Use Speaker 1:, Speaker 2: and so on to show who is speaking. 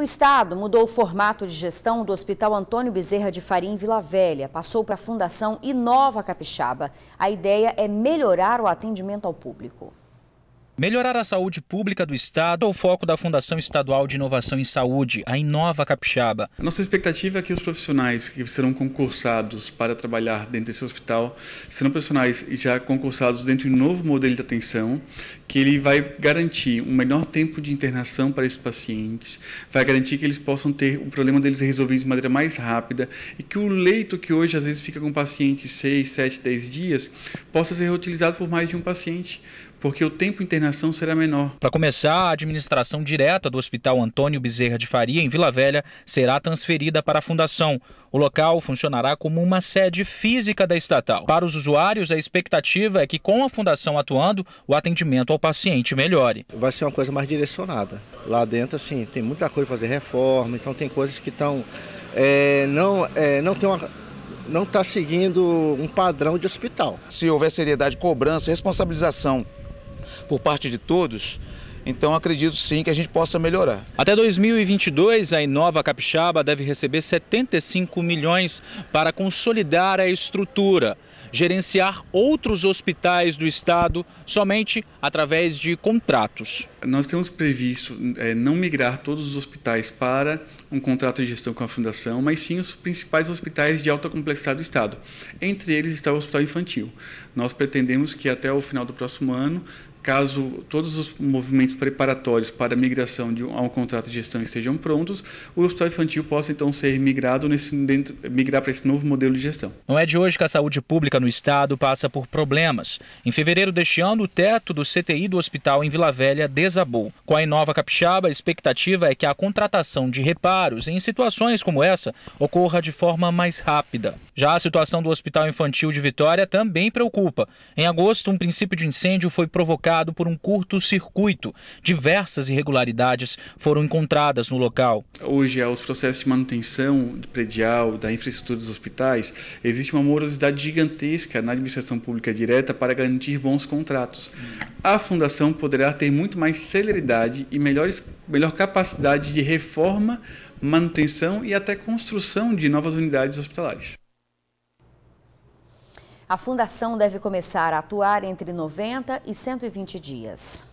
Speaker 1: O Estado mudou o formato de gestão do Hospital Antônio Bezerra de Faria em Vila Velha, passou para a Fundação Inova Capixaba. A ideia é melhorar o atendimento ao público. Melhorar a saúde pública do Estado é o foco da Fundação Estadual de Inovação
Speaker 2: em Saúde, a Inova Capixaba. A nossa expectativa é que os profissionais que serão concursados para trabalhar dentro desse hospital serão profissionais já concursados dentro de um novo modelo de atenção, que ele vai garantir um menor tempo de internação para esses pacientes, vai garantir que eles possam ter o problema deles resolvido de maneira mais rápida e que o leito que hoje às vezes fica com o paciente 6, 7, 10 dias possa ser reutilizado por mais de um paciente porque o tempo de internação será menor. Para começar, a administração direta do Hospital Antônio
Speaker 1: Bezerra de Faria, em Vila Velha, será transferida para a Fundação. O local funcionará como uma sede física da estatal. Para os usuários, a expectativa é que, com a Fundação atuando, o atendimento ao paciente melhore. Vai ser uma coisa mais direcionada. Lá dentro, assim, tem muita coisa para fazer reforma, então tem coisas que estão. É, não, é, não tem uma não está seguindo um padrão de hospital. Se houver seriedade, cobrança, responsabilização por parte de todos, então acredito sim que a gente possa melhorar. Até 2022, a Inova Capixaba deve receber 75 milhões para consolidar a estrutura, gerenciar outros hospitais do estado
Speaker 2: somente através de contratos. Nós temos previsto é, não migrar todos os hospitais para um contrato de gestão com a fundação, mas sim os principais hospitais de alta complexidade do estado. Entre eles está o Hospital Infantil. Nós pretendemos que até o final do próximo ano Caso todos os movimentos preparatórios para a migração de um, a um contrato de gestão estejam prontos, o hospital infantil possa então ser migrado nesse, dentro, migrar para esse novo modelo de gestão.
Speaker 1: Não é de hoje que a saúde pública no estado passa por problemas. Em fevereiro deste ano, o teto do CTI do hospital em Vila Velha desabou. Com a Inova Capixaba, a expectativa é que a contratação de reparos em situações como essa ocorra de forma mais rápida. Já a situação do Hospital Infantil de Vitória também preocupa. Em agosto, um princípio de incêndio foi provocado por um curto-circuito. Diversas irregularidades foram encontradas no
Speaker 2: local. Hoje, aos processos de manutenção predial, da infraestrutura dos hospitais, existe uma morosidade gigantesca na administração pública direta para garantir bons contratos. A fundação poderá ter muito mais celeridade e melhores, melhor capacidade de reforma, manutenção e até construção de novas unidades hospitalares. A fundação deve começar a atuar entre 90 e 120 dias.